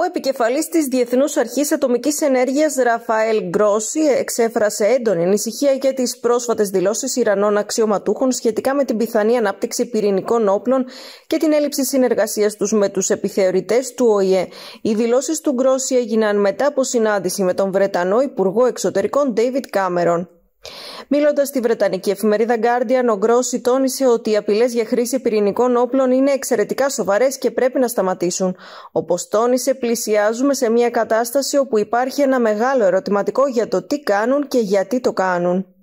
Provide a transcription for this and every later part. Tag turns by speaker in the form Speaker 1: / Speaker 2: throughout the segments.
Speaker 1: Ο επικεφαλής της Διεθνούς Αρχής Ατομικής Ενέργειας Ραφαέλ Γκρόση εξέφρασε έντονη ανησυχία για τις πρόσφατες δηλώσεις Ιρανών αξιωματούχων σχετικά με την πιθανή ανάπτυξη πυρηνικών όπλων και την έλλειψη συνεργασίας τους με τους επιθεωρητές του ΟΗΕ. Οι δηλώσεις του Γκρόση έγιναν μετά από συνάντηση με τον Βρετανό Υπουργό Εξωτερικών David Cameron. Μιλώντας στη Βρετανική εφημερίδα Guardian, ο Γκρόση τόνισε ότι οι απειλές για χρήση πυρηνικών όπλων είναι εξαιρετικά σοβαρές και πρέπει να σταματήσουν. Όπως τόνισε, πλησιάζουμε σε μια κατάσταση όπου υπάρχει ένα μεγάλο ερωτηματικό για το τι κάνουν και γιατί το κάνουν.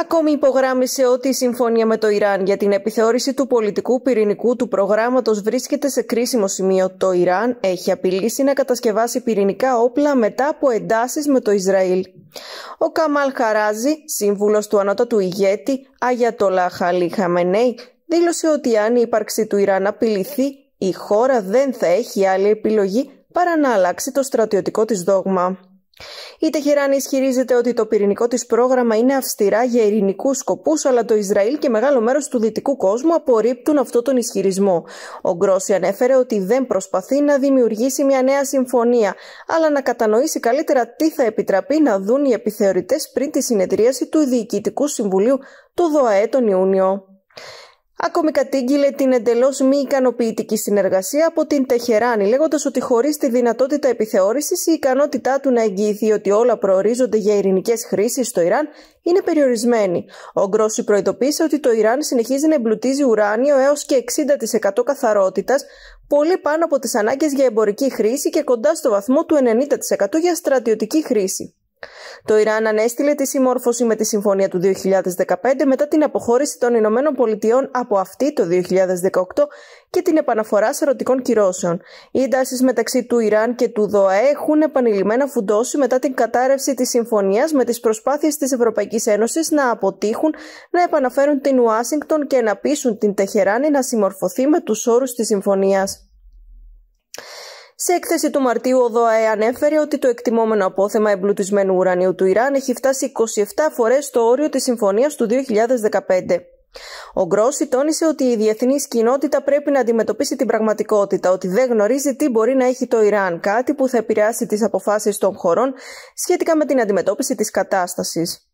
Speaker 1: Ακόμη υπογράμμισε ότι η συμφωνία με το Ιράν για την επιθεώρηση του πολιτικού πυρηνικού του προγράμματος βρίσκεται σε κρίσιμο σημείο. Το Ιράν έχει απειλήσει να κατασκευάσει πυρηνικά όπλα μετά από εντάσεις με το Ισραήλ. Ο Καμάλ Χαράζη, σύμβουλος του ανώτατου ηγέτη Αγιατολά Χαλί Χαμενέη, δήλωσε ότι αν η ύπαρξη του Ιράν απειληθεί, η χώρα δεν θα έχει άλλη επιλογή παρά να αλλάξει το στρατιωτικό της δόγμα. Η Τεχεράνη ισχυρίζεται ότι το πυρηνικό της πρόγραμμα είναι αυστηρά για ειρηνικούς σκοπούς, αλλά το Ισραήλ και μεγάλο μέρος του δυτικού κόσμου απορρίπτουν αυτό τον ισχυρισμό. Ο Γκρόση ανέφερε ότι δεν προσπαθεί να δημιουργήσει μια νέα συμφωνία, αλλά να κατανοήσει καλύτερα τι θα επιτραπεί να δουν οι επιθεωρητές πριν τη συνεδρίαση του Διοικητικού Συμβουλίου του ΔΟΑΕ τον Ιούνιο. Ακόμη κατήγγειλε την εντελώς μη ικανοποιητική συνεργασία από την Τεχεράνη, λέγοντας ότι χωρίς τη δυνατότητα επιθεώρησης, η ικανότητά του να εγγυηθεί ότι όλα προορίζονται για ειρηνικές χρήσεις στο Ιράν είναι περιορισμένη. Ο Γκρόση προειδοποίησε ότι το Ιράν συνεχίζει να εμπλουτίζει ουράνιο έως και 60% καθαρότητας, πολύ πάνω από τις ανάγκες για εμπορική χρήση και κοντά στο βαθμό του 90% για στρατιωτική χρήση. Το Ιράν ανέστηλε τη συμμόρφωση με τη Συμφωνία του 2015 μετά την αποχώρηση των Ηνωμένων Πολιτειών από αυτή το 2018 και την επαναφορά σαρωτικών κυρώσεων. Οι εντάσεις μεταξύ του Ιράν και του ΔΟΑΕ έχουν επανειλημμένα φουντώσει μετά την κατάρρευση της συμφωνίας με τις προσπάθειες της Ευρωπαϊκής Ένωσης να αποτύχουν να επαναφέρουν την Ουάσιγκτον και να πείσουν την Τεχεράνη να συμμορφωθεί με τους όρους της συμφωνίας. Σε έκθεση του Μαρτίου, ο ΔΟΑΕ ανέφερε ότι το εκτιμόμενο απόθεμα εμπλουτισμένου ουρανίου του Ιράν έχει φτάσει 27 φορέ το όριο της συμφωνίας του 2015. Ο Γκρόση τόνισε ότι η διεθνής κοινότητα πρέπει να αντιμετωπίσει την πραγματικότητα ότι δεν γνωρίζει τι μπορεί να έχει το Ιράν, κάτι που θα επηρεάσει τις αποφάσεις των χωρών σχετικά με την αντιμετώπιση της κατάστασης.